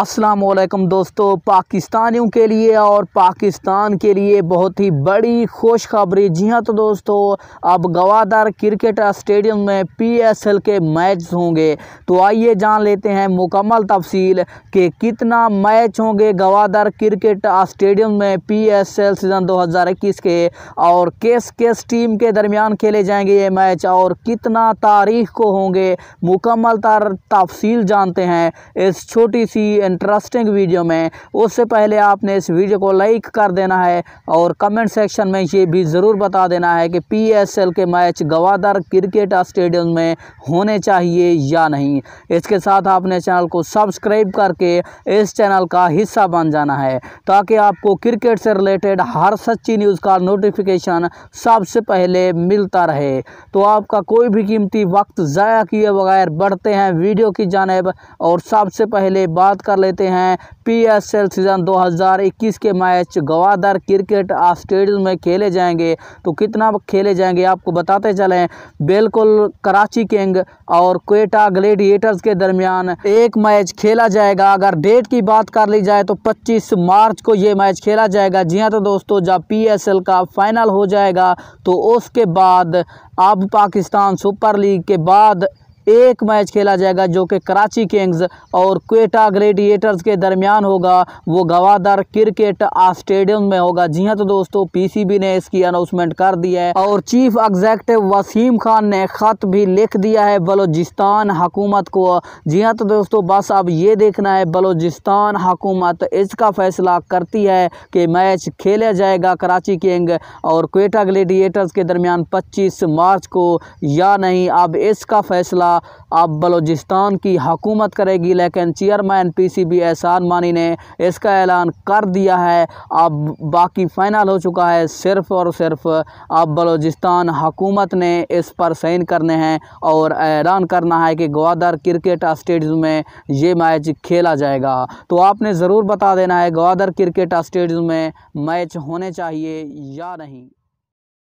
असलकम दोस्तों पाकिस्तानियों के लिए और पाकिस्तान के लिए बहुत ही बड़ी खुशखबरी जी हाँ तो दोस्तों अब गवादार क्रिकेट स्टेडियम में पीएसएल के मैच होंगे तो आइए जान लेते हैं मुकम्मल तफसील के कितना मैच होंगे गवादार क्रिकेट स्टेडियम में पीएसएल सीज़न 2021 के और किस किस टीम के दरमियान खेले जाएंगे ये मैच और कितना तारीख को होंगे मुकम्मल तफसील जानते हैं इस छोटी सी इंटरेस्टिंग वीडियो में उससे पहले आपने इस वीडियो को लाइक कर देना है और कमेंट सेक्शन में ये भी ज़रूर बता देना है कि पीएसएल के मैच गवादर क्रिकेट स्टेडियम में होने चाहिए या नहीं इसके साथ आपने चैनल को सब्सक्राइब करके इस चैनल का हिस्सा बन जाना है ताकि आपको क्रिकेट से रिलेटेड हर सच्ची न्यूज़ का नोटिफिकेशन सबसे पहले मिलता रहे तो आपका कोई भी कीमती वक्त ज़ाया किए बगैर बढ़ते हैं वीडियो की जानब और सबसे पहले बात कर लेते हैं पीएसएल सीज़न 2021 के match Gwadar cricket of stadium में खेले जाएंगे तो कितना खेले जाएंगे आपको बताते चलें बिल्कुल कराची किंग और कोयटा ग्लेडिएटर्स के दरमियान एक मैच खेला जाएगा अगर डेट की बात कर ली जाए तो पच्चीस मार्च को ये मैच खेला जाएगा जी हाँ तो दोस्तों जब पी का फाइनल हो जाएगा तो उसके बाद अब पाकिस्तान सुपर लीग के बाद एक मैच खेला जाएगा जो कि कराची किंग्स और क्वेटा ग्रेडिएटर्स के दरमियान होगा वो गवादार क्रिकेट स्टेडियम में होगा जी हाँ तो दोस्तों पीसीबी ने इसकी अनाउंसमेंट कर दी है और चीफ एग्जैक्टिव वसीम खान ने ख़त भी लिख दिया है बलोचिस्तान हकूमत को जी हाँ तो दोस्तों बस अब ये देखना है बलोचिस्तान हकूमत इसका फैसला करती है कि मैच खेला जाएगा कराची किंग और क्वेटा ग्लेडिएटर्स के दरमियान 25 मार्च को या नहीं अब इसका फैसला अब बलोचिस्तान की हकूमत करेगी लेकिन चेयरमैन पी सी बी एहसान मानी ने इसका ऐलान कर दिया है अब बाकी फाइनल हो चुका है सिर्फ़ और सिर्फ अब बलोचिस्तान हकूमत ने इस पर सैन करने हैं और ऐलान करना है कि ग्वादर क्रिकेट स्टेडियम में ये मैच खेला जाएगा तो आपने ज़रूर बता देना है ग्वादर क्रिकेट स्टेडियम में मैच होने चाहिए या नहीं